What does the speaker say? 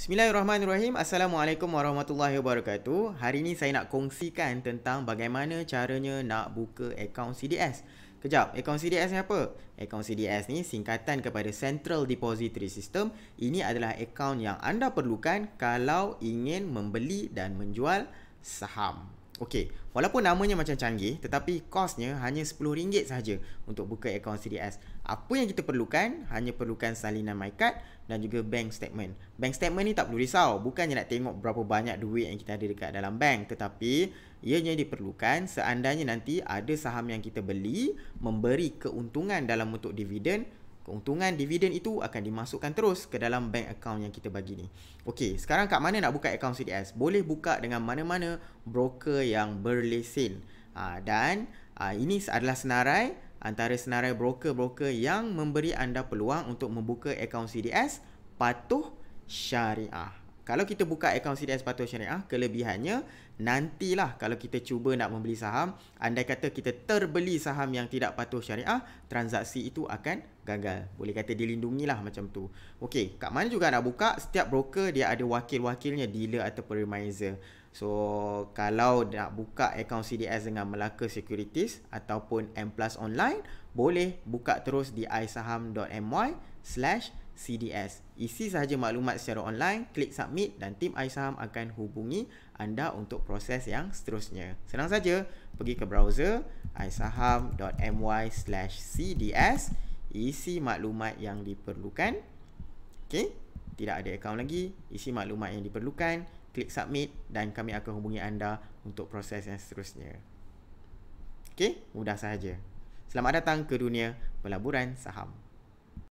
Bismillahirrahmanirrahim. Assalamualaikum warahmatullahi wabarakatuh. Hari ini saya nak kongsikan tentang bagaimana caranya nak buka akaun CDS. Kejap, akaun CDS ni apa? Akaun CDS ni singkatan kepada Central Depository System. Ini adalah akaun yang anda perlukan kalau ingin membeli dan menjual saham. Okey, walaupun namanya macam canggih tetapi kosnya hanya RM10 sahaja untuk buka akaun CDS. Apa yang kita perlukan hanya perlukan salinan MyCard dan juga bank statement. Bank statement ni tak perlu risau, bukannya nak tengok berapa banyak duit yang kita ada dekat dalam bank tetapi ianya diperlukan seandainya nanti ada saham yang kita beli memberi keuntungan dalam bentuk dividen keuntungan dividen itu akan dimasukkan terus ke dalam bank account yang kita bagi ni. Okey, sekarang kat mana nak buka account CDS? Boleh buka dengan mana-mana broker yang berlesen. Ha, dan ha, ini adalah senarai antara senarai broker-broker yang memberi anda peluang untuk membuka account CDS patuh syariah. Kalau kita buka akaun CDS Patuh Syariah, kelebihannya nantilah kalau kita cuba nak membeli saham, andai kata kita terbeli saham yang tidak patuh syariah, transaksi itu akan gagal. Boleh kata dilindungi lah macam tu. Okey, kat mana juga nak buka, setiap broker dia ada wakil-wakilnya, dealer atau permaizer. So, kalau nak buka akaun CDS dengan Melaka Securities ataupun M Plus Online, boleh buka terus di isaham.my slash CDS. Isi sahaja maklumat secara online, klik submit dan tim iSaham akan hubungi anda untuk proses yang seterusnya. Senang saja, pergi ke browser isaham.my slash cds, isi maklumat yang diperlukan. Okay, tidak ada akaun lagi, isi maklumat yang diperlukan, klik submit dan kami akan hubungi anda untuk proses yang seterusnya. Okay, mudah sahaja. Selamat datang ke dunia pelaburan saham.